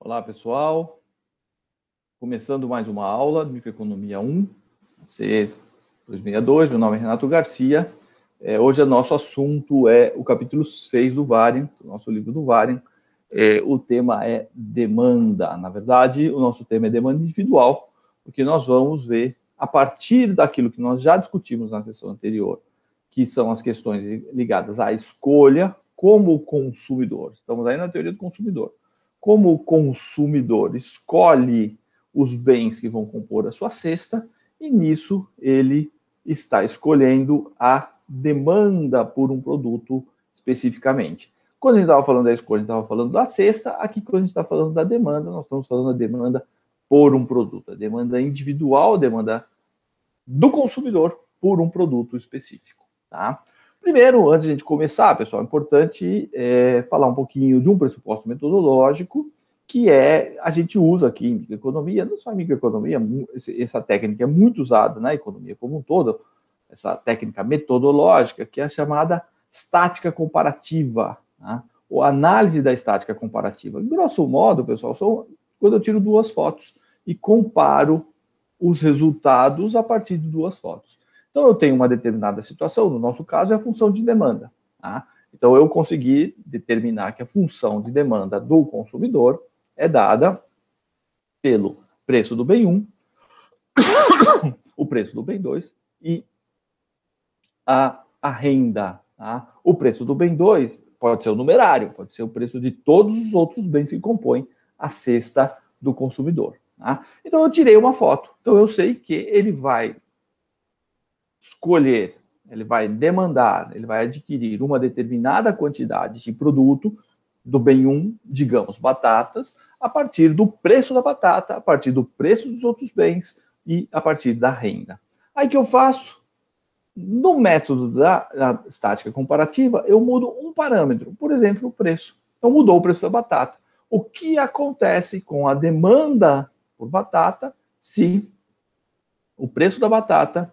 Olá, pessoal. Começando mais uma aula de Microeconomia 1, C262. Meu nome é Renato Garcia. É, hoje o nosso assunto é o capítulo 6 do Varian, do nosso livro do Varian. É, o tema é demanda. Na verdade, o nosso tema é demanda individual, porque nós vamos ver, a partir daquilo que nós já discutimos na sessão anterior, que são as questões ligadas à escolha como consumidor. Estamos aí na teoria do consumidor como o consumidor escolhe os bens que vão compor a sua cesta, e nisso ele está escolhendo a demanda por um produto especificamente. Quando a gente estava falando da escolha, a gente estava falando da cesta, aqui quando a gente está falando da demanda, nós estamos falando da demanda por um produto, a demanda individual, a demanda do consumidor por um produto específico, tá? Primeiro, antes de a gente começar, pessoal, é importante é, falar um pouquinho de um pressuposto metodológico que é a gente usa aqui em microeconomia, não só em microeconomia, essa técnica é muito usada na economia como um todo, essa técnica metodológica, que é a chamada estática comparativa, né? ou análise da estática comparativa. Grosso modo, pessoal, são quando eu tiro duas fotos e comparo os resultados a partir de duas fotos. Então, eu tenho uma determinada situação, no nosso caso é a função de demanda. Tá? Então, eu consegui determinar que a função de demanda do consumidor é dada pelo preço do bem 1, o preço do bem 2 e a, a renda. Tá? O preço do bem 2 pode ser o numerário, pode ser o preço de todos os outros bens que compõem a cesta do consumidor. Tá? Então eu tirei uma foto. Então eu sei que ele vai escolher, ele vai demandar, ele vai adquirir uma determinada quantidade de produto do bem 1, um, digamos, batatas, a partir do preço da batata, a partir do preço dos outros bens e a partir da renda. Aí que eu faço? No método da, da estática comparativa, eu mudo um parâmetro, por exemplo, o preço. Então mudou o preço da batata. O que acontece com a demanda por batata se o preço da batata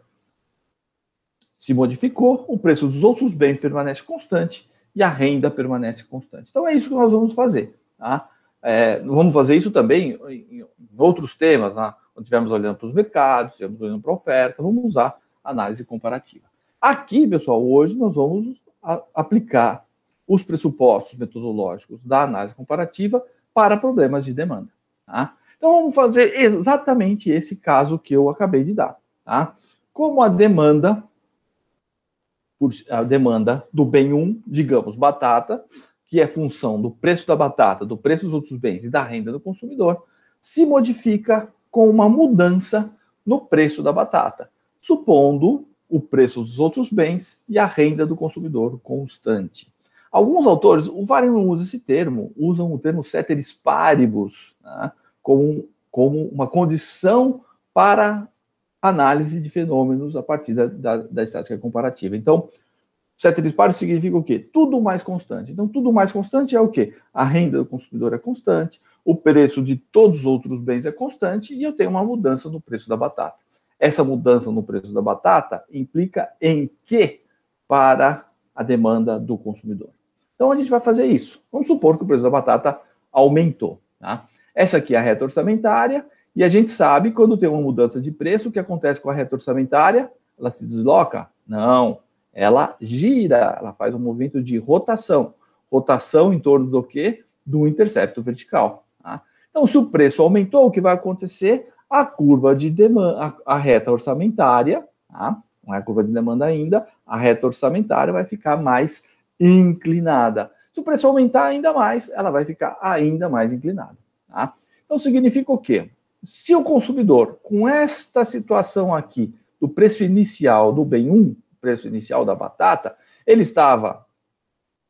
se modificou, o preço dos outros bens permanece constante e a renda permanece constante. Então é isso que nós vamos fazer. Tá? É, vamos fazer isso também em, em outros temas, né? quando estivermos olhando para os mercados, estivermos olhando para a oferta, vamos usar análise comparativa. Aqui, pessoal, hoje nós vamos a, aplicar os pressupostos metodológicos da análise comparativa para problemas de demanda. Tá? Então vamos fazer exatamente esse caso que eu acabei de dar. Tá? Como a demanda por a demanda do bem um, digamos, batata, que é função do preço da batata, do preço dos outros bens e da renda do consumidor, se modifica com uma mudança no preço da batata, supondo o preço dos outros bens e a renda do consumidor constante. Alguns autores, o Varen não usa esse termo, usam o termo ceteris paribus né, como, como uma condição para análise de fenômenos a partir da, da, da estática comparativa. Então, sete disparos significa o quê? Tudo mais constante. Então, tudo mais constante é o quê? A renda do consumidor é constante, o preço de todos os outros bens é constante e eu tenho uma mudança no preço da batata. Essa mudança no preço da batata implica em quê para a demanda do consumidor? Então, a gente vai fazer isso. Vamos supor que o preço da batata aumentou. Tá? Essa aqui é a reta orçamentária, e a gente sabe, quando tem uma mudança de preço, o que acontece com a reta orçamentária? Ela se desloca? Não. Ela gira, ela faz um movimento de rotação. Rotação em torno do quê? Do intercepto vertical. Tá? Então, se o preço aumentou, o que vai acontecer? A curva de demanda, a, a reta orçamentária, tá? não é a curva de demanda ainda, a reta orçamentária vai ficar mais inclinada. Se o preço aumentar ainda mais, ela vai ficar ainda mais inclinada. Tá? Então significa o quê? Se o consumidor, com esta situação aqui, do preço inicial do bem 1, preço inicial da batata, ele estava,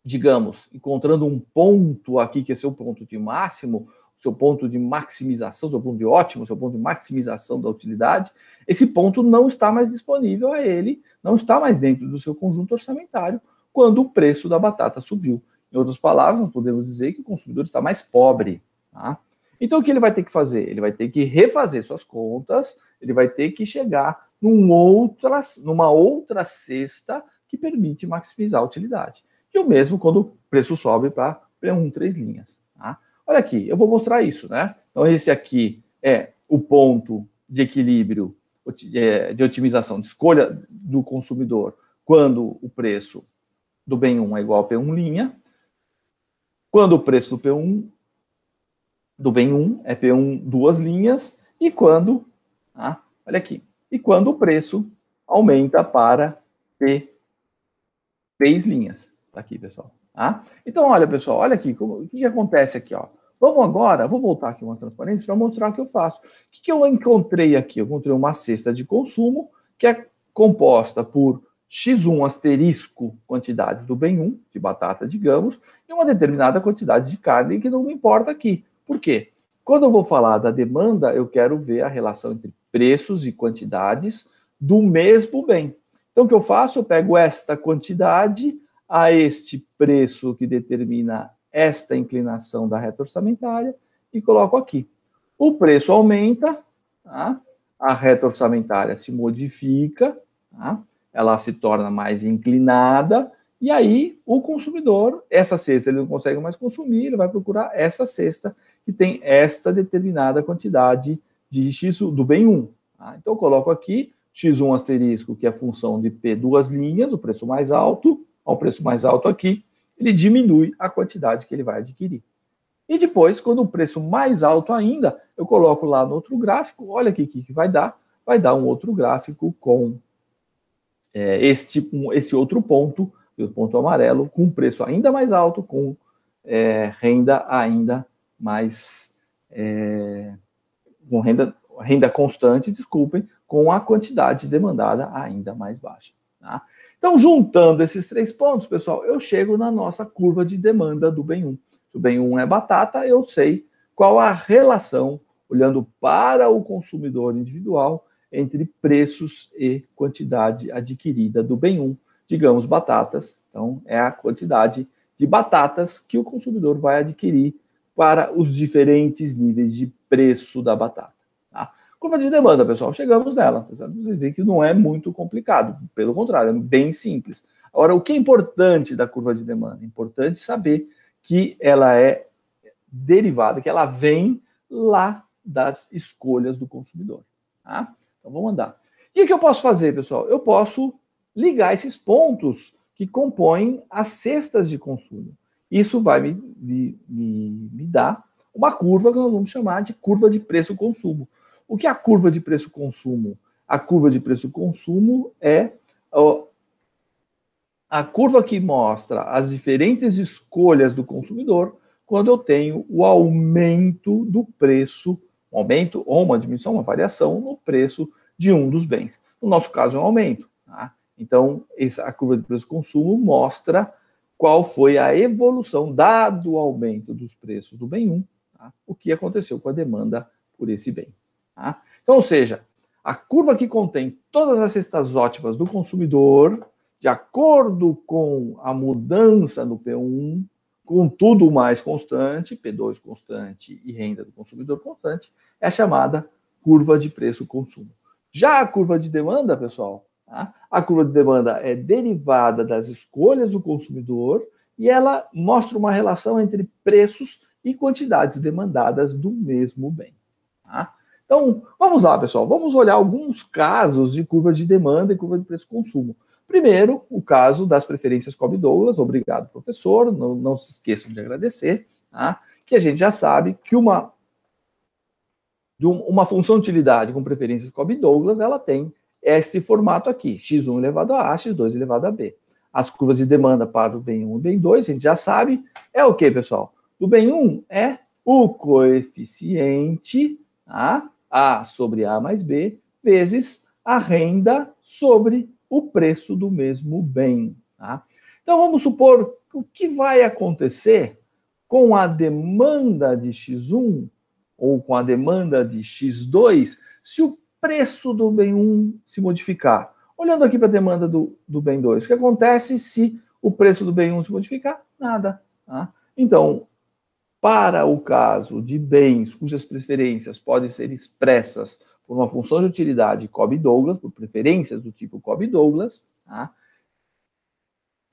digamos, encontrando um ponto aqui que é seu ponto de máximo, seu ponto de maximização, seu ponto de ótimo, seu ponto de maximização da utilidade, esse ponto não está mais disponível a ele, não está mais dentro do seu conjunto orçamentário quando o preço da batata subiu. Em outras palavras, nós podemos dizer que o consumidor está mais pobre. Tá? Então, o que ele vai ter que fazer? Ele vai ter que refazer suas contas, ele vai ter que chegar num outra, numa outra cesta que permite maximizar a utilidade. E o mesmo quando o preço sobe para um, três linhas. Tá? Olha aqui, eu vou mostrar isso, né? Então, esse aqui é o ponto de equilíbrio é, de otimização, de escolha do consumidor quando o preço do bem 1 é igual a P1 linha, quando o preço do P1 do bem 1 é P1 duas linhas, e quando, ah, olha aqui, e quando o preço aumenta para P três linhas. Tá aqui, pessoal. Tá? Então, olha, pessoal, olha aqui, como, o que, que, acontece aqui, ó. Vamos agora, vou voltar aqui uma transparência para mostrar o que eu faço. O que, que eu encontrei aqui? Eu encontrei uma cesta de consumo que é composta por X1 asterisco quantidade do bem 1, de batata, digamos, e uma determinada quantidade de carne que não me importa aqui. Por quê? Quando eu vou falar da demanda, eu quero ver a relação entre preços e quantidades do mesmo bem. Então, o que eu faço? Eu pego esta quantidade a este preço que determina esta inclinação da reta orçamentária e coloco aqui. O preço aumenta, tá? a reta orçamentária se modifica, tá? ela se torna mais inclinada, e aí o consumidor, essa cesta ele não consegue mais consumir, ele vai procurar essa cesta que tem esta determinada quantidade de x do bem 1. Tá? Então, eu coloco aqui x1 asterisco, que é a função de P duas linhas, o preço mais alto, ao preço mais alto aqui, ele diminui a quantidade que ele vai adquirir. E depois, quando o preço mais alto ainda, eu coloco lá no outro gráfico, olha aqui o que, que vai dar, vai dar um outro gráfico com é, este, um, esse outro ponto, o ponto amarelo, com preço ainda mais alto, com é, renda ainda mas é, com renda, renda constante, desculpem, com a quantidade demandada ainda mais baixa. Tá? Então, juntando esses três pontos, pessoal, eu chego na nossa curva de demanda do bem 1. Se o bem 1 é batata, eu sei qual a relação, olhando para o consumidor individual, entre preços e quantidade adquirida do bem 1, digamos batatas. Então, é a quantidade de batatas que o consumidor vai adquirir para os diferentes níveis de preço da batata. Tá? Curva de demanda, pessoal, chegamos nela. Vocês veem que não é muito complicado, pelo contrário, é bem simples. Agora, o que é importante da curva de demanda? É importante saber que ela é derivada, que ela vem lá das escolhas do consumidor. Tá? Então vamos andar. E o que eu posso fazer, pessoal? Eu posso ligar esses pontos que compõem as cestas de consumo. Isso vai me, me, me, me dar uma curva que nós vamos chamar de curva de preço-consumo. O que é a curva de preço-consumo? A curva de preço-consumo é a curva que mostra as diferentes escolhas do consumidor quando eu tenho o aumento do preço, um aumento ou uma diminuição, uma variação no preço de um dos bens. No nosso caso, é um aumento. Tá? Então, essa, a curva de preço-consumo mostra qual foi a evolução, dado o aumento dos preços do bem 1, tá? o que aconteceu com a demanda por esse bem. Tá? Então, ou seja, a curva que contém todas as cestas ótimas do consumidor, de acordo com a mudança no P1, com tudo mais constante, P2 constante e renda do consumidor constante, é a chamada curva de preço-consumo. Já a curva de demanda, pessoal, Tá? A curva de demanda é derivada das escolhas do consumidor e ela mostra uma relação entre preços e quantidades demandadas do mesmo bem. Tá? Então, vamos lá, pessoal. Vamos olhar alguns casos de curva de demanda e curva de preço-consumo. Primeiro, o caso das preferências Cobb Douglas. Obrigado, professor. Não, não se esqueçam de agradecer. Tá? Que a gente já sabe que uma, uma função de utilidade com preferências Cobb Douglas ela tem este formato aqui, x1 elevado a A, x2 elevado a B. As curvas de demanda para o bem 1 e bem 2, a gente já sabe, é o que, pessoal? O bem 1 é o coeficiente tá? A sobre A mais B vezes a renda sobre o preço do mesmo bem. Tá? Então vamos supor o que vai acontecer com a demanda de x1 ou com a demanda de x2 se o preço do bem 1 se modificar. Olhando aqui para a demanda do, do bem 2, o que acontece se o preço do bem 1 se modificar? Nada. Tá? Então, para o caso de bens cujas preferências podem ser expressas por uma função de utilidade Cobb-Douglas, por preferências do tipo Cobb-Douglas, tá?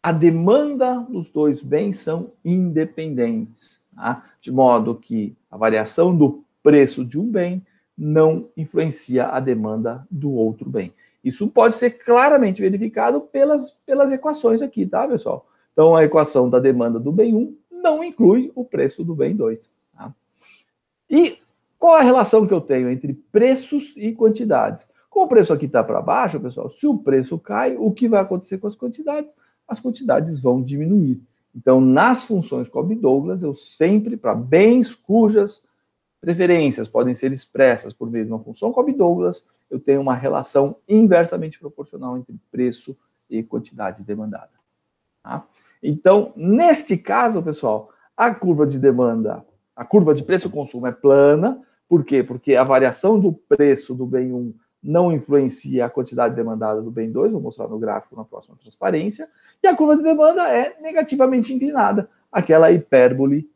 a demanda dos dois bens são independentes, tá? de modo que a variação do preço de um bem não influencia a demanda do outro bem. Isso pode ser claramente verificado pelas, pelas equações aqui, tá, pessoal? Então, a equação da demanda do bem 1 não inclui o preço do bem 2. Tá? E qual a relação que eu tenho entre preços e quantidades? Como o preço aqui está para baixo, pessoal, se o preço cai, o que vai acontecer com as quantidades? As quantidades vão diminuir. Então, nas funções Cobb-Douglas, eu sempre, para bens cujas Preferências podem ser expressas por meio de uma função Cobb Douglas, eu tenho uma relação inversamente proporcional entre preço e quantidade demandada. Tá? Então, neste caso, pessoal, a curva de demanda, a curva de preço-consumo é plana. Por quê? Porque a variação do preço do bem 1 não influencia a quantidade demandada do bem 2, vou mostrar no gráfico na próxima transparência. E a curva de demanda é negativamente inclinada, aquela hipérbole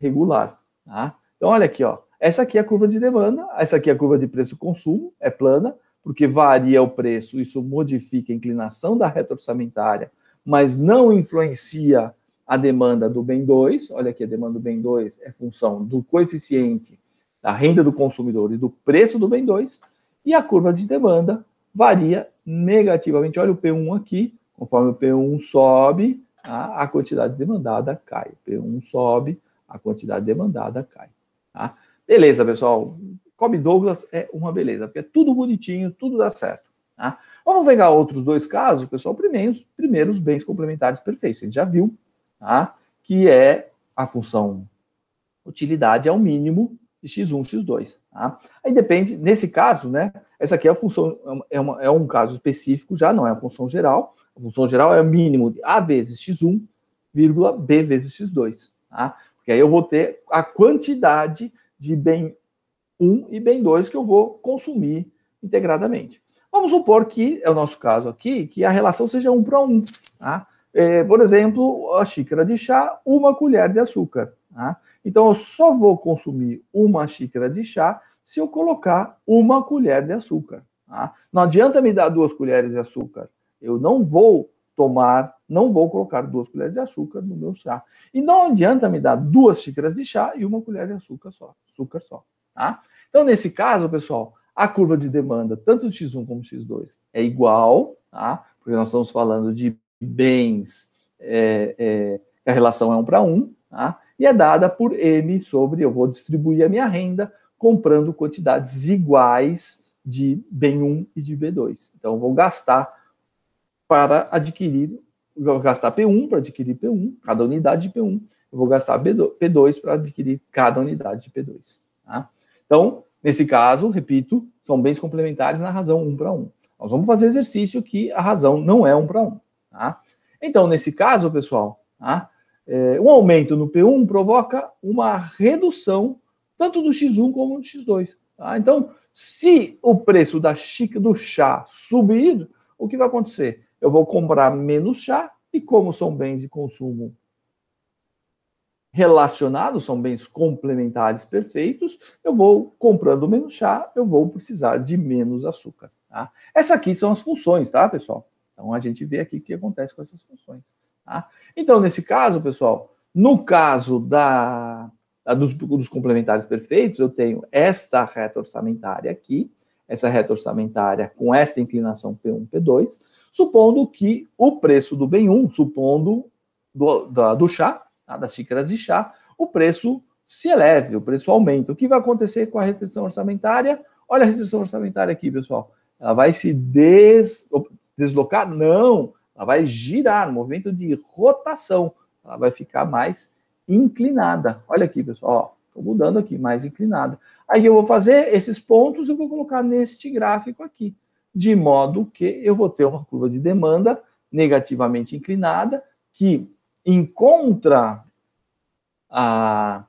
regular. Tá? Então, olha aqui, ó. Essa aqui é a curva de demanda, essa aqui é a curva de preço-consumo, é plana, porque varia o preço, isso modifica a inclinação da reta orçamentária, mas não influencia a demanda do bem 2. Olha aqui, a demanda do bem 2 é função do coeficiente da renda do consumidor e do preço do bem 2, e a curva de demanda varia negativamente. Olha o P1 aqui, conforme o P1 tá? sobe, a quantidade demandada cai. P1 sobe, a quantidade demandada cai. Tá? Beleza, pessoal. Cobb Douglas é uma beleza, porque é tudo bonitinho, tudo dá certo. Tá? Vamos pegar outros dois casos, pessoal. Primeiro, primeiro os bens complementares perfeitos. A gente já viu tá? que é a função utilidade ao mínimo de x1, x2. Tá? Aí depende, nesse caso, né? Essa aqui é a função, é, é, uma, é um caso específico, já não é a função geral. A função geral é o mínimo de a vezes x1, vírgula b vezes x2. Tá? E aí eu vou ter a quantidade de bem 1 e bem 2 que eu vou consumir integradamente. Vamos supor que, é o nosso caso aqui, que a relação seja 1 para 1. Tá? É, por exemplo, a xícara de chá, uma colher de açúcar. Tá? Então eu só vou consumir uma xícara de chá se eu colocar uma colher de açúcar. Tá? Não adianta me dar duas colheres de açúcar. Eu não vou tomar, não vou colocar duas colheres de açúcar no meu chá. E não adianta me dar duas xícaras de chá e uma colher de açúcar só, açúcar só, tá? Então, nesse caso, pessoal, a curva de demanda, tanto de X1 como de X2, é igual, tá? Porque nós estamos falando de bens, é, é, a relação é um para um, tá? E é dada por M sobre, eu vou distribuir a minha renda comprando quantidades iguais de bem 1 e de B2. Então, eu vou gastar para adquirir, vou gastar P1 para adquirir P1, cada unidade de P1, eu vou gastar P2 para adquirir cada unidade de P2. Tá? Então, nesse caso, repito, são bens complementares na razão 1 para 1. Nós vamos fazer exercício que a razão não é 1 para 1. Tá? Então, nesse caso, pessoal, tá? é, um aumento no P1 provoca uma redução tanto do X1 como do X2. Tá? Então, se o preço da xícara do chá subir, o que vai acontecer? eu vou comprar menos chá, e como são bens de consumo relacionados, são bens complementares perfeitos, eu vou comprando menos chá, eu vou precisar de menos açúcar. Tá? Essas aqui são as funções, tá, pessoal? Então a gente vê aqui o que acontece com essas funções. Tá? Então, nesse caso, pessoal, no caso da, da dos, dos complementares perfeitos, eu tenho esta reta orçamentária aqui, essa reta orçamentária com esta inclinação P1, P2, supondo que o preço do bem 1, supondo do, da, do chá, tá, das xícaras de chá, o preço se eleve, o preço aumenta. O que vai acontecer com a restrição orçamentária? Olha a restrição orçamentária aqui, pessoal. Ela vai se des... deslocar? Não. Ela vai girar, movimento de rotação. Ela vai ficar mais inclinada. Olha aqui, pessoal. Estou mudando aqui, mais inclinada. Aí eu vou fazer esses pontos, e vou colocar neste gráfico aqui de modo que eu vou ter uma curva de demanda negativamente inclinada que encontra a,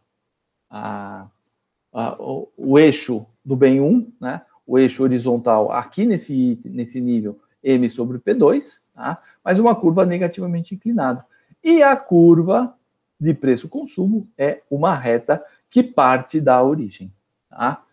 a, a, o, o, eixo do bem 1, né? o eixo horizontal aqui nesse, nesse nível M sobre P2, tá? mas uma curva negativamente inclinada. E a curva de preço-consumo é uma reta que parte da origem. Tá?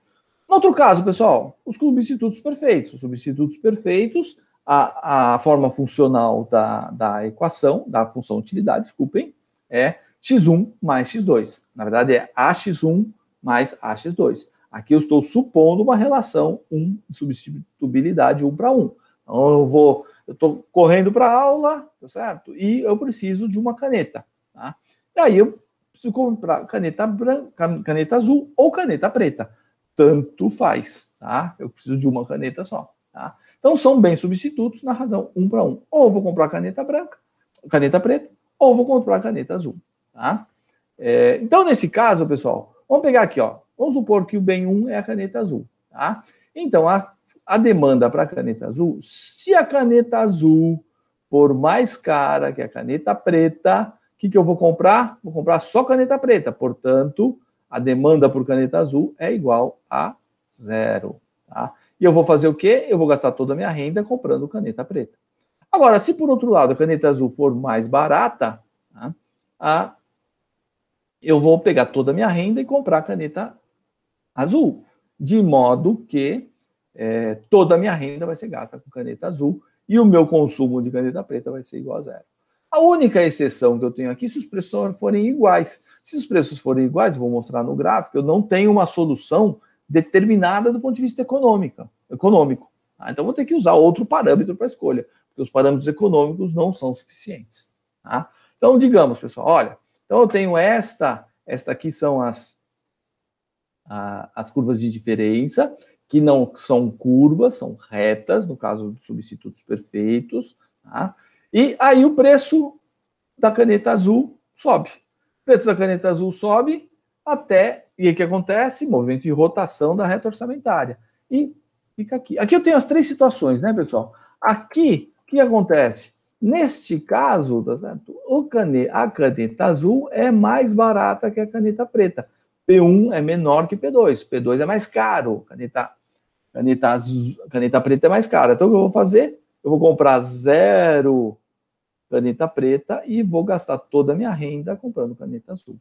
No outro caso, pessoal, os substitutos perfeitos. Os substitutos perfeitos, a, a forma funcional da, da equação, da função utilidade, desculpem, é x1 mais x2. Na verdade, é ax1 mais ax2. Aqui eu estou supondo uma relação 1, de substituibilidade 1 para 1. Então eu vou, eu estou correndo para a aula, tá certo? E eu preciso de uma caneta. Tá? E aí eu preciso comprar caneta branca, caneta azul ou caneta preta tanto faz, tá? Eu preciso de uma caneta só, tá? Então são bens substitutos na razão um para um. Ou vou comprar caneta branca, caneta preta, ou vou comprar caneta azul, tá? É, então nesse caso, pessoal, vamos pegar aqui, ó. Vamos supor que o bem um é a caneta azul, tá? Então a, a demanda para caneta azul, se a caneta azul for mais cara que a caneta preta, o que, que eu vou comprar? Vou comprar só caneta preta, portanto, a demanda por caneta azul é igual a zero. Tá? E eu vou fazer o quê? Eu vou gastar toda a minha renda comprando caneta preta. Agora, se por outro lado a caneta azul for mais barata, tá? eu vou pegar toda a minha renda e comprar a caneta azul. De modo que é, toda a minha renda vai ser gasta com caneta azul e o meu consumo de caneta preta vai ser igual a zero. A única exceção que eu tenho aqui, se os preços forem iguais. Se os preços forem iguais, vou mostrar no gráfico, eu não tenho uma solução determinada do ponto de vista econômica, econômico. Tá? então vou ter que usar outro parâmetro para escolha, porque os parâmetros econômicos não são suficientes. Tá? Então, digamos, pessoal, olha, então eu tenho esta, esta aqui são as, a, as curvas de diferença, que não são curvas, são retas, no caso dos substitutos perfeitos. Tá? E aí o preço da caneta azul sobe. O preço da caneta azul sobe até. E aí o que acontece? Movimento de rotação da reta orçamentária. E fica aqui. Aqui eu tenho as três situações, né, pessoal? Aqui, o que acontece? Neste caso, tá certo? O cane, a caneta azul é mais barata que a caneta preta. P1 é menor que P2. P2 é mais caro. Caneta, caneta, azul, caneta preta é mais cara. Então, o que eu vou fazer? eu vou comprar zero caneta preta e vou gastar toda a minha renda comprando caneta azul.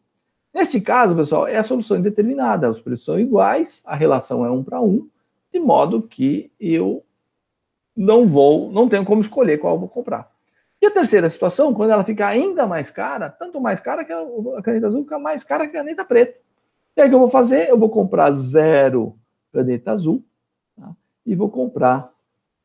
Nesse caso, pessoal, é a solução indeterminada. Os preços são iguais, a relação é um para um, de modo que eu não vou, não tenho como escolher qual eu vou comprar. E a terceira situação, quando ela fica ainda mais cara, tanto mais cara que a caneta azul fica mais cara que a caneta preta. E aí o que eu vou fazer? Eu vou comprar zero caneta azul tá? e vou comprar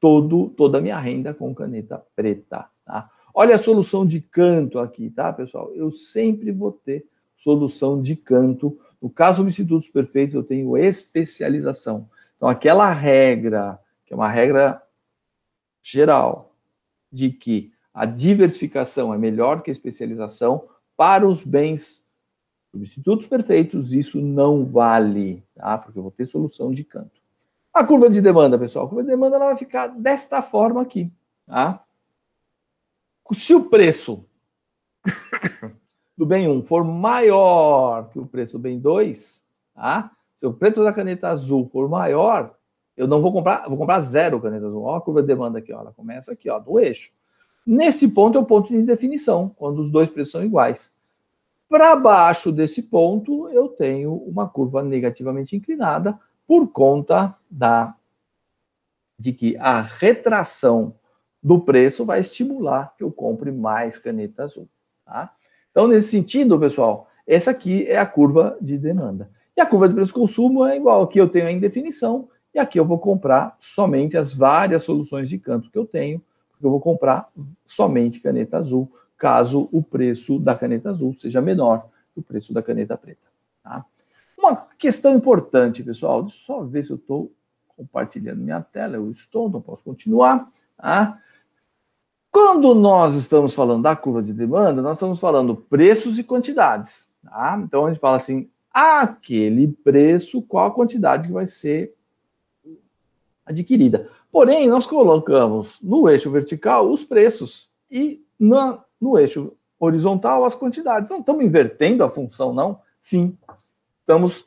todo, toda a minha renda com caneta preta. Tá? Olha a solução de canto aqui, tá, pessoal? Eu sempre vou ter solução de canto. No caso do substitutos Perfeitos, eu tenho especialização. Então, aquela regra, que é uma regra geral, de que a diversificação é melhor que a especialização para os bens substitutos perfeitos, isso não vale, tá? Porque eu vou ter solução de canto. A curva de demanda, pessoal, a curva de demanda ela vai ficar desta forma aqui. Tá? Se o preço do bem 1 for maior que o preço do bem 2, tá? se o preço da caneta azul for maior, eu não vou comprar, vou comprar zero caneta azul. Olha a curva de demanda aqui, ó, ela começa aqui, ó, do eixo. Nesse ponto é o ponto de definição, quando os dois preços são iguais. Para baixo desse ponto, eu tenho uma curva negativamente inclinada, por conta da de que a retração do preço vai estimular que eu compre mais caneta azul. Tá? Então, nesse sentido, pessoal, essa aqui é a curva de demanda. E a curva de preço consumo é igual. Aqui eu tenho a indefinição e aqui eu vou comprar somente as várias soluções de canto que eu tenho, porque eu vou comprar somente caneta azul, caso o preço da caneta azul seja menor que o preço da caneta preta. Tá? Uma questão importante, pessoal, só ver se eu estou compartilhando minha tela, eu estou, não posso continuar. Tá? Quando nós estamos falando da curva de demanda, nós estamos falando preços e quantidades. Tá? Então a gente fala assim, aquele preço, qual a quantidade que vai ser adquirida. Porém, nós colocamos no eixo vertical os preços e na, no eixo horizontal as quantidades. Não estamos invertendo a função, não? Sim, estamos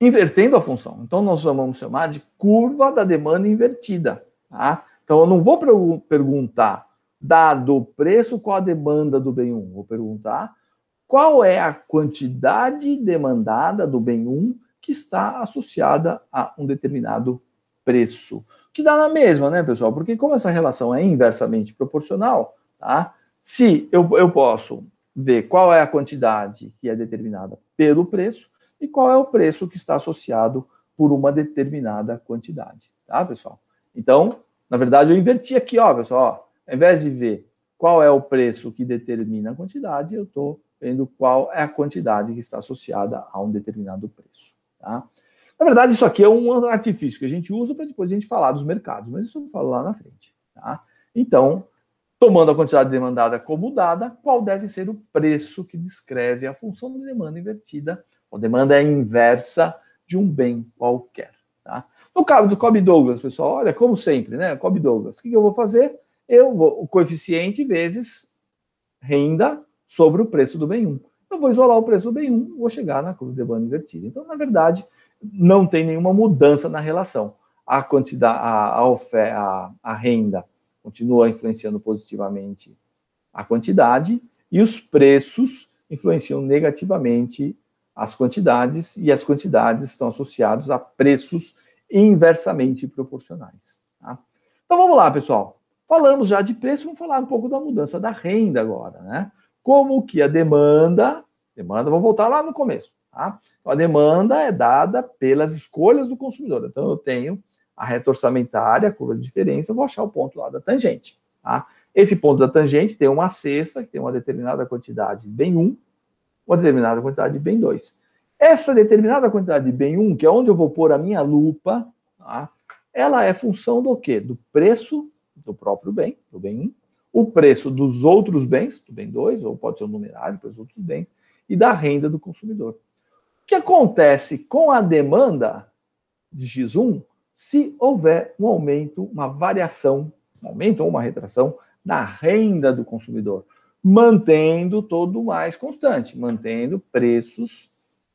invertendo a função. Então, nós vamos chamar de curva da demanda invertida. Tá? Então, eu não vou perguntar, dado o preço, qual a demanda do bem 1. Vou perguntar qual é a quantidade demandada do bem 1 que está associada a um determinado preço. Que dá na mesma, né, pessoal? Porque como essa relação é inversamente proporcional, tá? Se eu, eu posso ver qual é a quantidade que é determinada pelo preço, e qual é o preço que está associado por uma determinada quantidade, tá, pessoal? Então, na verdade, eu inverti aqui, ó, pessoal. Ó, ao invés de ver qual é o preço que determina a quantidade, eu estou vendo qual é a quantidade que está associada a um determinado preço, tá? Na verdade, isso aqui é um artifício que a gente usa para depois a gente falar dos mercados, mas isso eu falo lá na frente, tá? Então, tomando a quantidade demandada como dada, qual deve ser o preço que descreve a função de demanda invertida a demanda é inversa de um bem qualquer. Tá? No caso do Cobb Douglas, pessoal, olha, como sempre, né? Cobb Douglas, o que eu vou fazer? Eu vou, o coeficiente vezes renda sobre o preço do bem 1. Eu vou isolar o preço do bem 1, vou chegar na curva de demanda invertida. Então, na verdade, não tem nenhuma mudança na relação. A quantidade, a, a, a, a renda continua influenciando positivamente a quantidade e os preços influenciam negativamente as quantidades, e as quantidades estão associadas a preços inversamente proporcionais. Tá? Então vamos lá, pessoal. Falamos já de preço, vamos falar um pouco da mudança da renda agora, né? Como que a demanda, demanda, vamos voltar lá no começo, tá? Então, a demanda é dada pelas escolhas do consumidor. Então eu tenho a reta orçamentária, a curva de diferença, vou achar o ponto lá da tangente, tá? Esse ponto da tangente tem uma cesta que tem uma determinada quantidade bem 1, uma determinada quantidade de bem 2. Essa determinada quantidade de bem 1, que é onde eu vou pôr a minha lupa, tá? ela é função do quê? Do preço do próprio bem, do bem 1, o preço dos outros bens, do bem 2, ou pode ser o um numerário para os outros bens, e da renda do consumidor. O que acontece com a demanda de X1 se houver um aumento, uma variação, um aumento ou uma retração na renda do consumidor? mantendo todo mais constante, mantendo preços,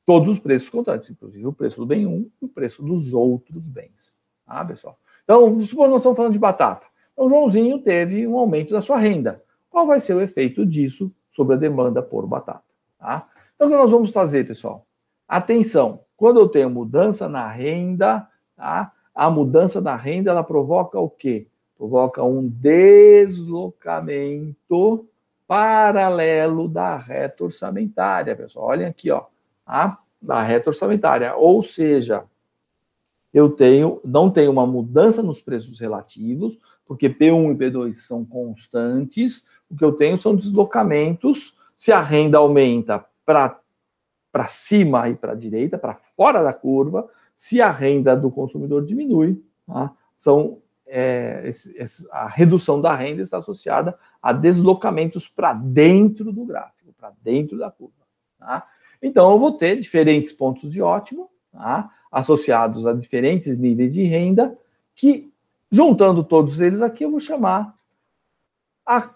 todos os preços constantes, inclusive o preço do bem um e o preço dos outros bens. Tá, pessoal? Então, supor nós estamos falando de batata. Então, Joãozinho teve um aumento da sua renda. Qual vai ser o efeito disso sobre a demanda por batata? Tá? Então, o que nós vamos fazer, pessoal? Atenção, quando eu tenho mudança na renda, tá? a mudança na renda ela provoca o quê? Provoca um deslocamento paralelo da reta orçamentária, pessoal. Olhem aqui, ó, a, tá? da reta orçamentária. Ou seja, eu tenho, não tenho uma mudança nos preços relativos, porque P1 e P2 são constantes. O que eu tenho são deslocamentos. Se a renda aumenta para cima e para a direita, para fora da curva, se a renda do consumidor diminui, tá? são é, esse, a redução da renda está associada a deslocamentos para dentro do gráfico, para dentro da curva. Tá? Então, eu vou ter diferentes pontos de ótimo, tá? associados a diferentes níveis de renda, que, juntando todos eles aqui, eu vou chamar a,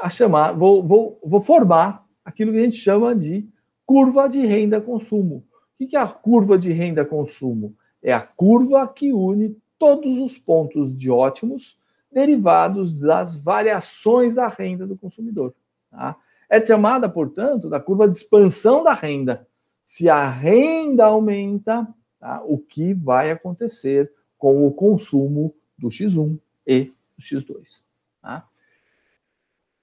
a chamar, vou, vou, vou formar aquilo que a gente chama de curva de renda consumo. O que é a curva de renda consumo? É a curva que une todos os pontos de ótimos derivados das variações da renda do consumidor. Tá? É chamada, portanto, da curva de expansão da renda. Se a renda aumenta, tá? o que vai acontecer com o consumo do X1 e do X2. Tá?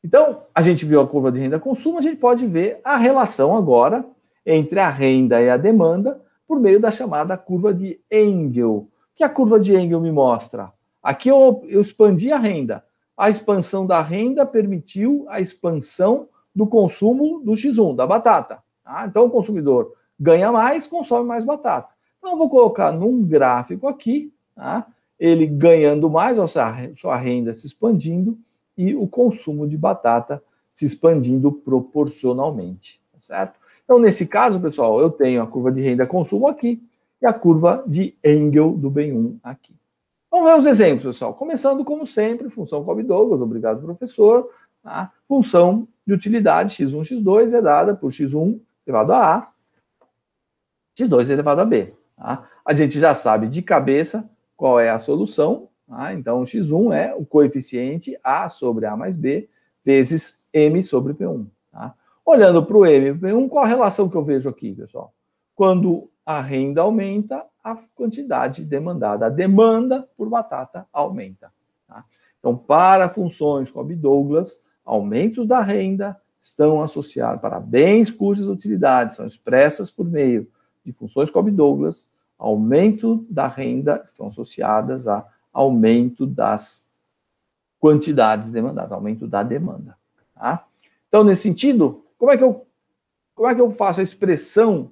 Então, a gente viu a curva de renda-consumo, a gente pode ver a relação agora entre a renda e a demanda por meio da chamada curva de Engel. O que a curva de Engel me mostra? Aqui eu, eu expandi a renda. A expansão da renda permitiu a expansão do consumo do X1, da batata. Tá? Então o consumidor ganha mais, consome mais batata. Então eu vou colocar num gráfico aqui, tá? ele ganhando mais, ou seja, sua renda se expandindo e o consumo de batata se expandindo proporcionalmente, tá certo? Então, nesse caso, pessoal, eu tenho a curva de renda consumo aqui e a curva de Engel do bem 1 aqui. Vamos ver os exemplos, pessoal. Começando, como sempre, função Cobb-Douglas, obrigado, professor. A tá? função de utilidade x1, x2 é dada por x1 elevado a a, x2 é elevado a b. Tá? A gente já sabe de cabeça qual é a solução. Tá? Então, x1 é o coeficiente a sobre a mais b vezes m sobre p1. Tá? Olhando para o m e p1, qual a relação que eu vejo aqui, pessoal? Quando a renda aumenta, a quantidade demandada. A demanda por batata aumenta. Tá? Então, para funções como Douglas, aumentos da renda estão associados para bens cujas utilidades são expressas por meio de funções como Douglas, aumento da renda estão associadas a aumento das quantidades demandadas, aumento da demanda. Tá? Então, nesse sentido, como é que eu, como é que eu faço a expressão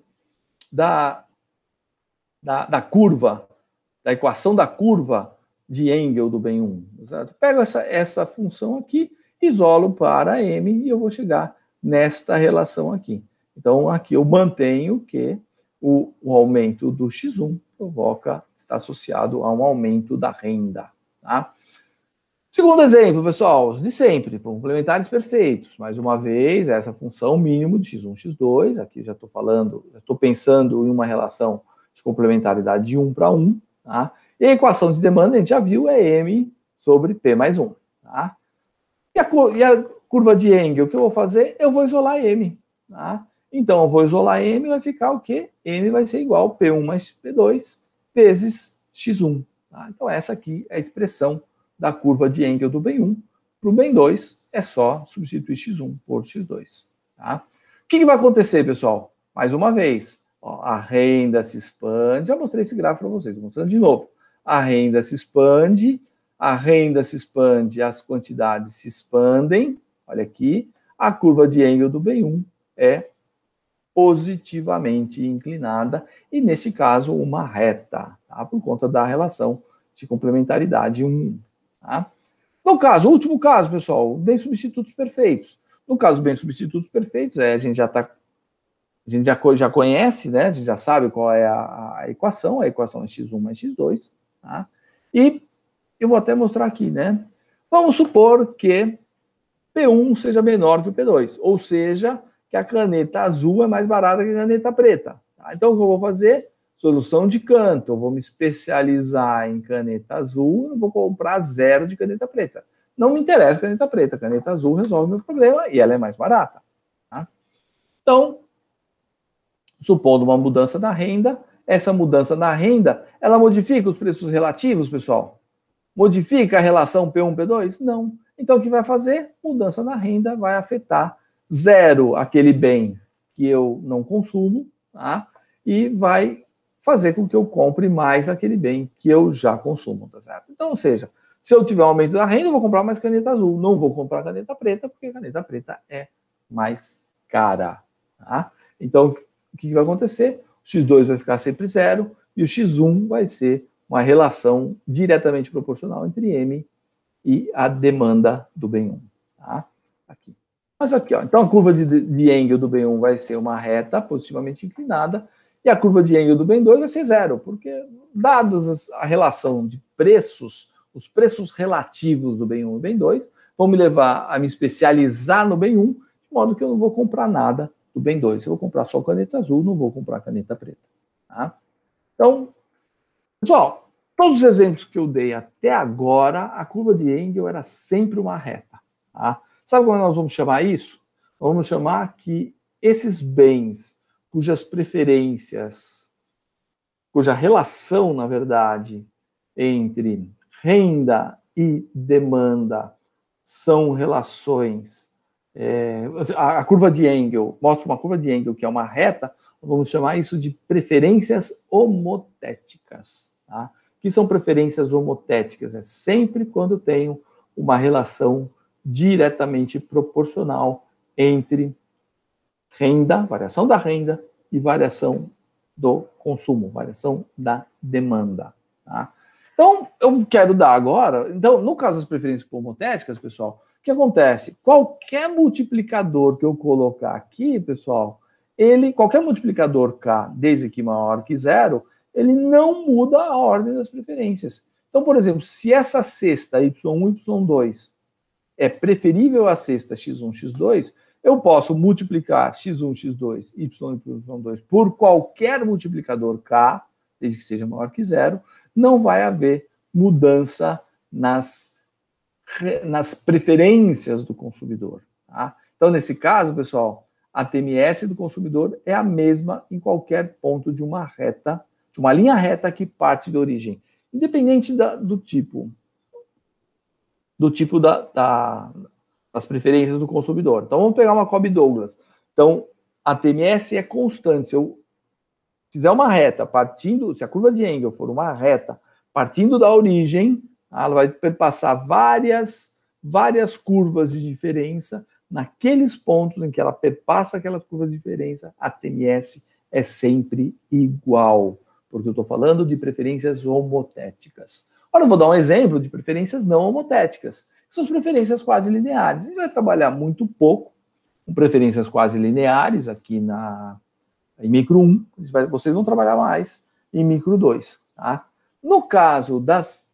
da da, da curva, da equação da curva de Engel do bem 1. Certo? Pego essa, essa função aqui, isolo para m e eu vou chegar nesta relação aqui. Então, aqui eu mantenho que o, o aumento do x1 provoca, está associado a um aumento da renda. Tá? Segundo exemplo, pessoal, de sempre, complementares perfeitos. Mais uma vez, essa função mínimo de x1, x2, aqui já estou falando, estou pensando em uma relação de complementaridade de 1 para 1. Tá? E a equação de demanda, a gente já viu, é M sobre P mais 1. Tá? E, a, e a curva de Engel, o que eu vou fazer? Eu vou isolar M. Tá? Então, eu vou isolar M, vai ficar o quê? M vai ser igual a P1 mais P2 vezes X1. Tá? Então, essa aqui é a expressão da curva de Engel do bem 1. Para o bem 2, é só substituir X1 por X2. Tá? O que, que vai acontecer, pessoal? Mais uma vez, Ó, a renda se expande. Já mostrei esse gráfico para vocês, mostrando de novo. A renda se expande, a renda se expande, as quantidades se expandem. Olha aqui, a curva de Engel do B1 é positivamente inclinada e, nesse caso, uma reta, tá? por conta da relação de complementaridade 1. Tá? No caso, último caso, pessoal, bem substitutos perfeitos. No caso, bem substitutos perfeitos, é, a gente já está a gente já, já conhece, né? A gente já sabe qual é a, a equação, a equação é x1 mais x2, tá? E eu vou até mostrar aqui, né? Vamos supor que P1 seja menor que o P2, ou seja, que a caneta azul é mais barata que a caneta preta. Tá? Então, o que eu vou fazer? Solução de canto. Eu vou me especializar em caneta azul, vou comprar zero de caneta preta. Não me interessa caneta preta, caneta azul resolve meu problema e ela é mais barata. Tá? Então, Supondo uma mudança na renda, essa mudança na renda, ela modifica os preços relativos, pessoal? Modifica a relação P1, P2? Não. Então, o que vai fazer? Mudança na renda vai afetar zero aquele bem que eu não consumo, tá? E vai fazer com que eu compre mais aquele bem que eu já consumo, tá certo? Então, ou seja, se eu tiver um aumento da renda, eu vou comprar mais caneta azul, não vou comprar caneta preta, porque caneta preta é mais cara, tá? Então, o que vai acontecer? O x2 vai ficar sempre zero e o x1 vai ser uma relação diretamente proporcional entre M e a demanda do bem 1. Tá? Aqui. Mas aqui, ó, então a curva de, de Engel do bem 1 vai ser uma reta positivamente inclinada e a curva de Engel do bem 2 vai ser zero, porque dados a relação de preços, os preços relativos do bem 1 e bem 2 vão me levar a me especializar no bem 1, de modo que eu não vou comprar nada do bem 2. Eu vou comprar só caneta azul, não vou comprar caneta preta. Tá? Então, pessoal, todos os exemplos que eu dei até agora, a curva de Engel era sempre uma reta. Tá? Sabe como nós vamos chamar isso? vamos chamar que esses bens cujas preferências, cuja relação, na verdade, entre renda e demanda são relações é, a, curva de Engel mostra uma curva de Engel que é uma reta, vamos chamar isso de preferências homotéticas, tá? que são preferências homotéticas, é né? sempre quando tenho uma relação diretamente proporcional entre renda, variação da renda e variação do consumo, variação da demanda. Tá? Então, eu quero dar agora, então, no caso das preferências homotéticas, pessoal, que acontece? Qualquer multiplicador que eu colocar aqui, pessoal, ele, qualquer multiplicador K, desde que maior que zero, ele não muda a ordem das preferências. Então, por exemplo, se essa cesta Y1, Y2 é preferível à cesta X1, X2, eu posso multiplicar X1, X2, Y, 1 Y2 por qualquer multiplicador K, desde que seja maior que zero, não vai haver mudança nas preferências nas preferências do consumidor. Tá? Então, nesse caso, pessoal, a TMS do consumidor é a mesma em qualquer ponto de uma reta, de uma linha reta que parte da origem, independente da, do tipo, do tipo da, da, das preferências do consumidor. Então, vamos pegar uma Cobb Douglas. Então, a TMS é constante. Se eu fizer uma reta partindo, se a curva de Engel for uma reta partindo da origem, ah, ela vai passar várias, várias curvas de diferença. Naqueles pontos em que ela perpassa aquelas curvas de diferença, a TMS é sempre igual, porque eu estou falando de preferências homotéticas. Agora eu vou dar um exemplo de preferências não homotéticas, que são as preferências quase lineares. A gente vai trabalhar muito pouco com preferências quase lineares aqui na em micro 1, vocês vão trabalhar mais em micro 2. Tá? No caso das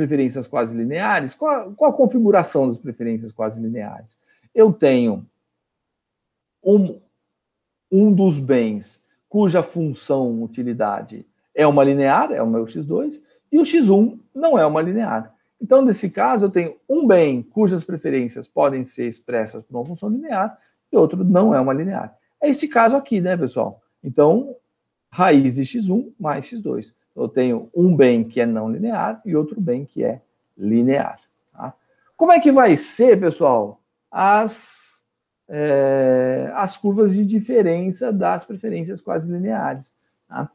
preferências quase lineares, qual, qual a configuração das preferências quase lineares? Eu tenho um, um dos bens cuja função utilidade é uma linear, é o meu x2, e o x1 não é uma linear. Então, nesse caso, eu tenho um bem cujas preferências podem ser expressas por uma função linear e outro não é uma linear. É esse caso aqui, né, pessoal? Então, raiz de x1 mais x2. Eu tenho um bem que é não linear e outro bem que é linear. Tá? Como é que vai ser, pessoal, as, é, as curvas de diferença das preferências quase lineares? Tá?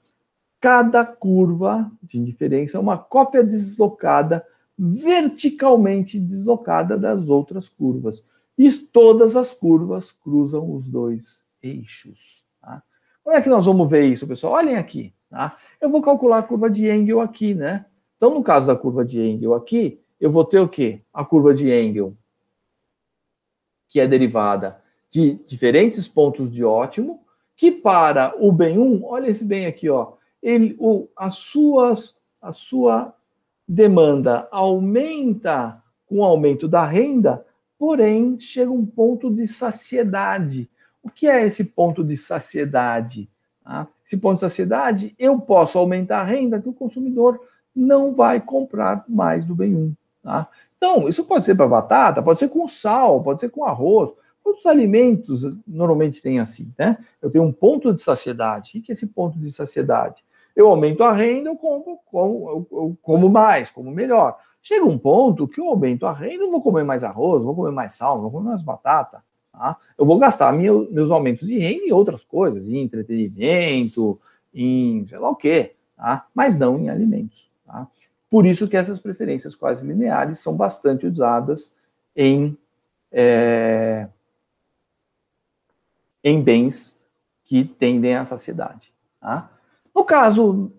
Cada curva de diferença é uma cópia deslocada, verticalmente deslocada das outras curvas. E todas as curvas cruzam os dois eixos. Tá? Como é que nós vamos ver isso, pessoal? Olhem aqui. Tá? eu vou calcular a curva de Engel aqui, né? Então, no caso da curva de Engel aqui, eu vou ter o quê? A curva de Engel, que é derivada de diferentes pontos de ótimo, que para o bem 1, olha esse bem aqui, ó, ele, o, as suas, a sua demanda aumenta com o aumento da renda, porém chega um ponto de saciedade. O que é esse ponto de saciedade? Tá? Ah, Se ponto essa cidade, eu posso aumentar a renda que o consumidor não vai comprar mais do bem um. Tá? Então, isso pode ser para batata, pode ser com sal, pode ser com arroz. Todos os alimentos normalmente têm assim, né? Eu tenho um ponto de saciedade. O que é esse ponto de saciedade? Eu aumento a renda, eu como, como, eu, como mais, como melhor. Chega um ponto que eu aumento a renda, eu vou comer mais arroz, vou comer mais sal, vou comer mais batata. Tá? Eu vou gastar meu, meus aumentos de renda em outras coisas, em entretenimento, em sei lá o quê, tá? mas não em alimentos. Tá? Por isso que essas preferências quase lineares são bastante usadas em, é, em bens que tendem à saciedade. Tá? No caso,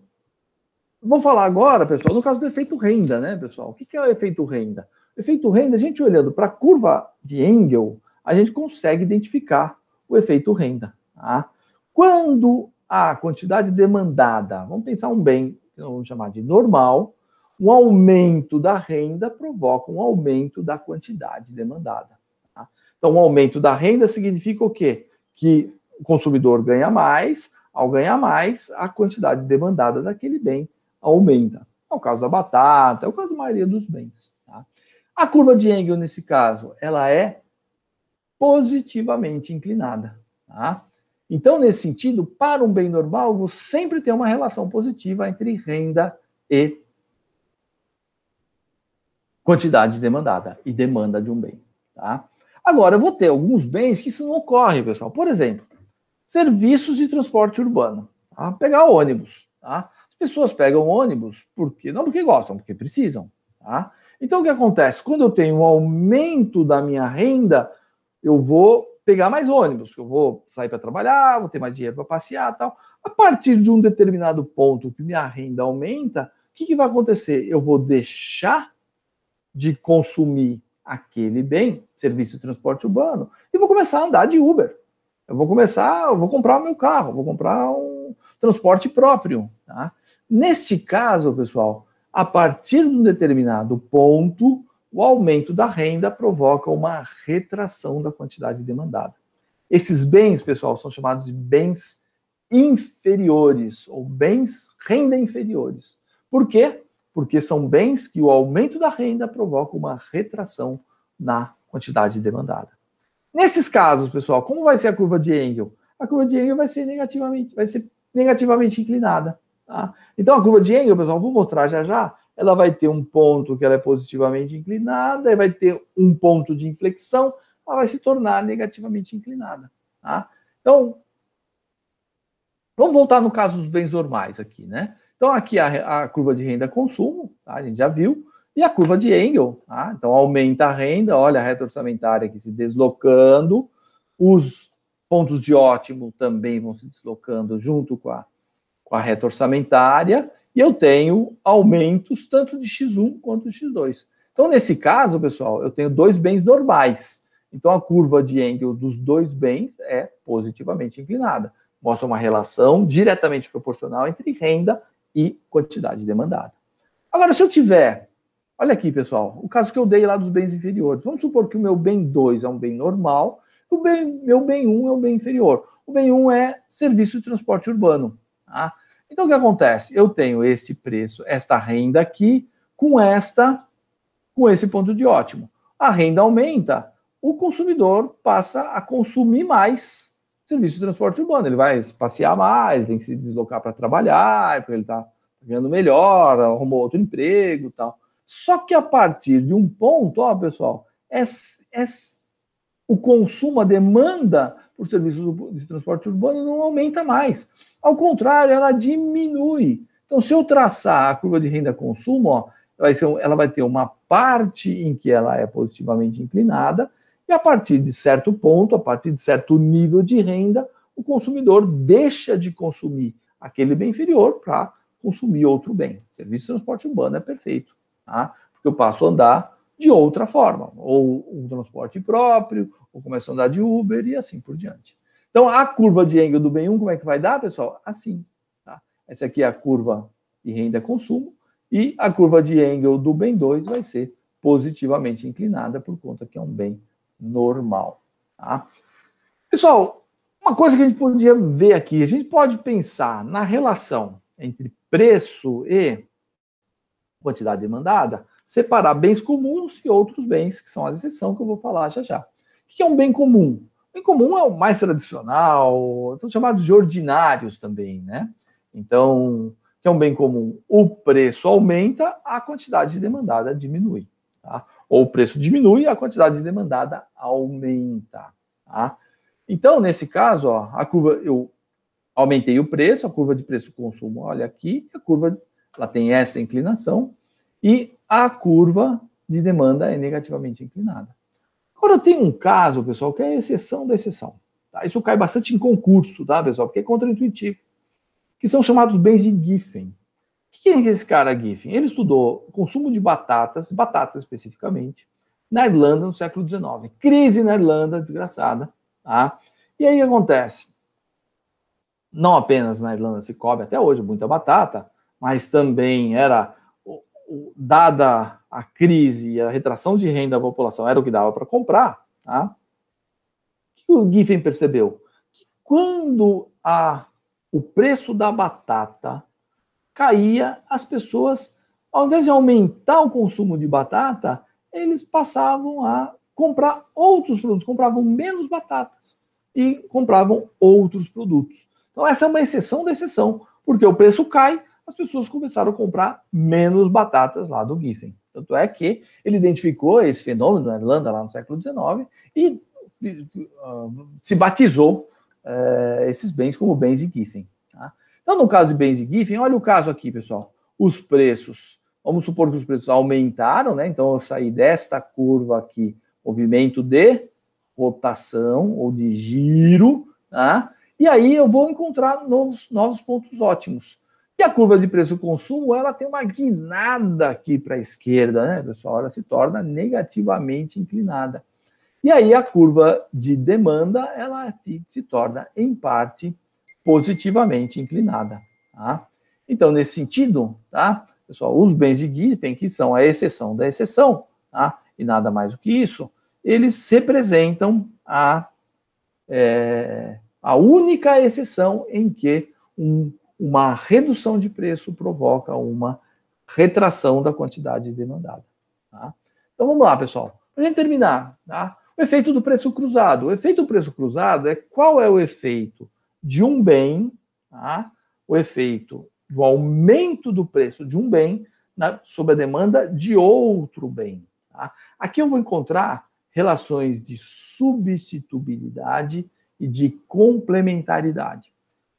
vou falar agora, pessoal, no caso do efeito renda, né, pessoal? O que é o efeito renda? O efeito renda, a gente olhando para a curva de Engel, a gente consegue identificar o efeito renda. Tá? Quando a quantidade demandada, vamos pensar um bem, vamos chamar de normal, um aumento da renda provoca um aumento da quantidade demandada. Tá? Então, um aumento da renda significa o quê? Que o consumidor ganha mais, ao ganhar mais, a quantidade demandada daquele bem aumenta. É o caso da batata, é o caso da maioria dos bens. Tá? A curva de Engel, nesse caso, ela é positivamente inclinada. Tá? Então, nesse sentido, para um bem normal, você sempre tem uma relação positiva entre renda e quantidade demandada e demanda de um bem. Tá? Agora, eu vou ter alguns bens que isso não ocorre, pessoal. Por exemplo, serviços de transporte urbano. Tá? Pegar ônibus. Tá? As pessoas pegam ônibus porque não porque gostam, porque precisam. Tá? Então, o que acontece? Quando eu tenho um aumento da minha renda, eu vou pegar mais ônibus, eu vou sair para trabalhar, vou ter mais dinheiro para passear tal. A partir de um determinado ponto que minha renda aumenta, o que, que vai acontecer? Eu vou deixar de consumir aquele bem, serviço de transporte urbano, e vou começar a andar de Uber. Eu vou começar, eu vou comprar o meu carro, vou comprar um transporte próprio. Tá? Neste caso, pessoal, a partir de um determinado ponto, o aumento da renda provoca uma retração da quantidade demandada. Esses bens, pessoal, são chamados de bens inferiores ou bens renda inferiores. Por quê? Porque são bens que o aumento da renda provoca uma retração na quantidade demandada. Nesses casos, pessoal, como vai ser a curva de Engel? A curva de Engel vai ser negativamente, vai ser negativamente inclinada. Tá? Então, a curva de Engel, pessoal, vou mostrar já já, ela vai ter um ponto que ela é positivamente inclinada, e vai ter um ponto de inflexão, ela vai se tornar negativamente inclinada. Tá? Então, vamos voltar no caso dos bens normais aqui, né? Então, aqui a, a curva de renda-consumo, tá? a gente já viu, e a curva de Engel. Tá? Então, aumenta a renda, olha a reta orçamentária aqui se deslocando, os pontos de ótimo também vão se deslocando junto com a, com a reta orçamentária, e eu tenho aumentos tanto de X1 quanto de X2. Então, nesse caso, pessoal, eu tenho dois bens normais. Então, a curva de Engel dos dois bens é positivamente inclinada. Mostra uma relação diretamente proporcional entre renda e quantidade demandada. Agora, se eu tiver, olha aqui, pessoal, o caso que eu dei lá dos bens inferiores. Vamos supor que o meu bem 2 é um bem normal, o bem, meu bem 1 um é um bem inferior. O bem 1 um é serviço de transporte urbano. Tá? Então, o que acontece? Eu tenho este preço, esta renda aqui, com esta, com esse ponto de ótimo. A renda aumenta, o consumidor passa a consumir mais serviço de transporte urbano. Ele vai passear mais, tem que se deslocar para trabalhar, porque ele está ganhando melhor, arrumou outro emprego tal. Só que a partir de um ponto, ó, pessoal, é, é, o consumo, a demanda por serviços de transporte urbano não aumenta mais. Ao contrário, ela diminui. Então, se eu traçar a curva de renda-consumo, ó, vai ser, ela vai ter uma parte em que ela é positivamente inclinada, e a partir de certo ponto, a partir de certo nível de renda, o consumidor deixa de consumir aquele bem inferior para consumir outro bem. serviço de transporte urbano é perfeito, tá? porque eu passo a andar de outra forma, ou um transporte próprio, ou começo a andar de Uber e assim por diante. Então, a curva de Engel do bem 1, como é que vai dar, pessoal? Assim. Tá? Essa aqui é a curva de renda-consumo. E a curva de Engel do bem 2 vai ser positivamente inclinada, por conta que é um bem normal. Tá? Pessoal, uma coisa que a gente podia ver aqui, a gente pode pensar na relação entre preço e quantidade demandada, separar bens comuns e outros bens, que são as exceções que eu vou falar já já. O que é um bem comum? Bem comum é o mais tradicional, são chamados de ordinários também, né? Então, que é um bem comum. O preço aumenta, a quantidade demandada diminui. Tá? Ou o preço diminui, a quantidade demandada aumenta. Tá? Então, nesse caso, ó, a curva, eu aumentei o preço, a curva de preço consumo, olha aqui, a curva ela tem essa inclinação, e a curva de demanda é negativamente inclinada. Agora, tem um caso, pessoal, que é a exceção da exceção. Tá? Isso cai bastante em concurso, tá, pessoal? Porque é contraintuitivo. Que são chamados bens de Giffen. Quem é, é esse cara Giffen? Ele estudou consumo de batatas, batatas especificamente, na Irlanda no século XIX. Crise na Irlanda, desgraçada. Tá? E aí o que acontece? Não apenas na Irlanda se cobre até hoje muita batata, mas também era dada a crise e a retração de renda da população era o que dava para comprar, tá? o que o Giffen percebeu? Que quando a, o preço da batata caía, as pessoas, ao invés de aumentar o consumo de batata, eles passavam a comprar outros produtos, compravam menos batatas e compravam outros produtos. Então, essa é uma exceção da exceção, porque o preço cai, as pessoas começaram a comprar menos batatas lá do Giffen. Tanto é que ele identificou esse fenômeno na Irlanda lá no século XIX e ah, se batizou eh, esses bens como bens e Giffen. Tá? Então, no caso de bens e Giffen, olha o caso aqui, pessoal. Os preços, vamos supor que os preços aumentaram, né? Então, eu saí desta curva aqui, movimento de rotação ou de giro, tá? e aí eu vou encontrar novos, novos pontos ótimos. E a curva de preço-consumo ela tem uma guinada aqui para a esquerda, né, pessoal? Ela se torna negativamente inclinada. E aí a curva de demanda ela se torna em parte positivamente inclinada. Tá? Então nesse sentido, tá, pessoal, os bens de Giffen que são a exceção da exceção, tá? E nada mais do que isso, eles representam a é, a única exceção em que um uma redução de preço provoca uma retração da quantidade demandada. Tá? Então vamos lá, pessoal. Para a gente terminar, tá? o efeito do preço cruzado. O efeito do preço cruzado é qual é o efeito de um bem, tá? o efeito do aumento do preço de um bem na, sob a demanda de outro bem. Tá? Aqui eu vou encontrar relações de substituibilidade e de complementaridade.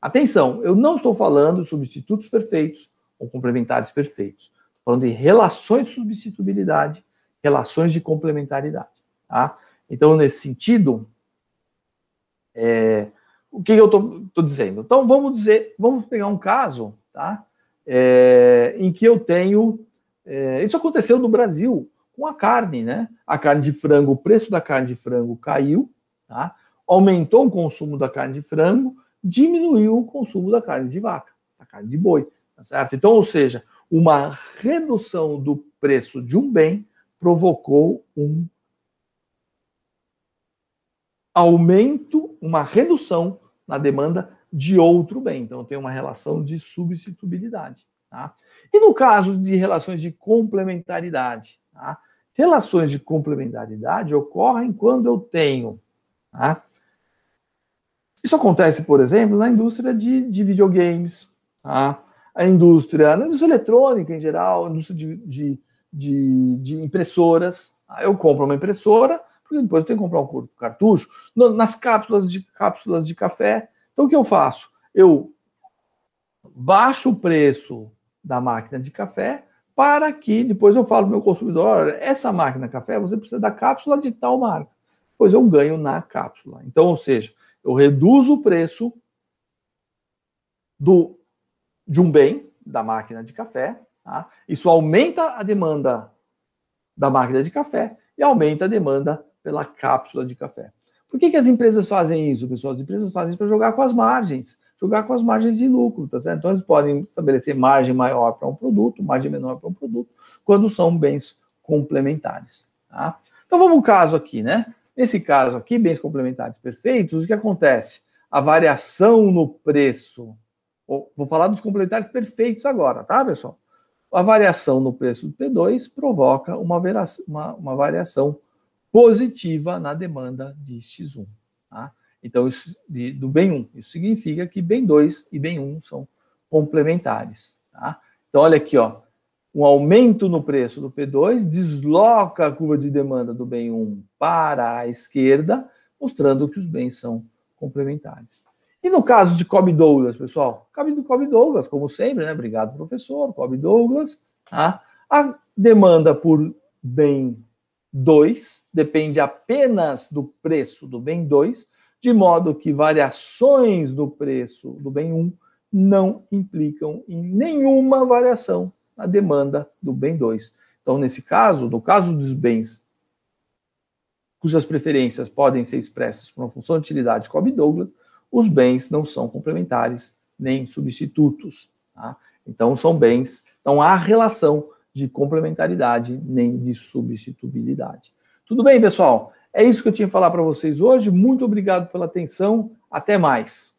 Atenção, eu não estou falando substitutos perfeitos ou complementares perfeitos. Estou falando de relações de substituibilidade, relações de complementaridade. Tá? Então, nesse sentido, é, o que eu estou dizendo? Então, vamos dizer, vamos pegar um caso tá? É, em que eu tenho. É, isso aconteceu no Brasil com a carne, né? A carne de frango, o preço da carne de frango caiu, tá? aumentou o consumo da carne de frango diminuiu o consumo da carne de vaca, da carne de boi, tá certo? Então, ou seja, uma redução do preço de um bem provocou um aumento, uma redução na demanda de outro bem. Então, tem uma relação de substituibilidade. Tá? E no caso de relações de complementaridade, tá? relações de complementaridade ocorrem quando eu tenho tá? Isso acontece, por exemplo, na indústria de, de videogames, tá? a indústria, na indústria eletrônica em geral, a indústria de, de, de, de impressoras. Tá? Eu compro uma impressora, porque depois eu tenho que comprar um cartucho. Nas cápsulas de, cápsulas de café. Então o que eu faço? Eu baixo o preço da máquina de café para que depois eu falo para o meu consumidor, essa máquina de café você precisa da cápsula de tal marca. Pois eu ganho na cápsula. Então, ou seja, eu reduzo o preço do, de um bem, da máquina de café. Tá? Isso aumenta a demanda da máquina de café e aumenta a demanda pela cápsula de café. Por que, que as empresas fazem isso, pessoal? As empresas fazem isso para jogar com as margens, jogar com as margens de lucro, tá certo? Então eles podem estabelecer margem maior para um produto, margem menor para um produto, quando são bens complementares, tá? Então vamos ao caso aqui, né? Nesse caso aqui, bens complementares perfeitos, o que acontece? A variação no preço. Vou falar dos complementares perfeitos agora, tá, pessoal? A variação no preço do P2 provoca uma, uma, uma variação positiva na demanda de X1. Tá? Então, isso, de, do bem 1. Isso significa que bem 2 e bem 1 são complementares. Tá? Então, olha aqui, ó um aumento no preço do P2 desloca a curva de demanda do bem 1 para a esquerda, mostrando que os bens são complementares. E no caso de Cobb Douglas, pessoal, Cobb Douglas, como sempre, né? Obrigado, professor, Cobb Douglas. Tá? A demanda por bem 2 depende apenas do preço do bem 2, de modo que variações do preço do bem 1 não implicam em nenhuma variação na demanda do bem 2. Então, nesse caso, no caso dos bens cujas preferências podem ser expressas por uma função de utilidade Cobb-Douglas, os bens não são complementares nem substitutos. Tá? Então, são bens, não há relação de complementaridade nem de substitutibilidade. Tudo bem, pessoal? É isso que eu tinha que falar para vocês hoje. Muito obrigado pela atenção. Até mais.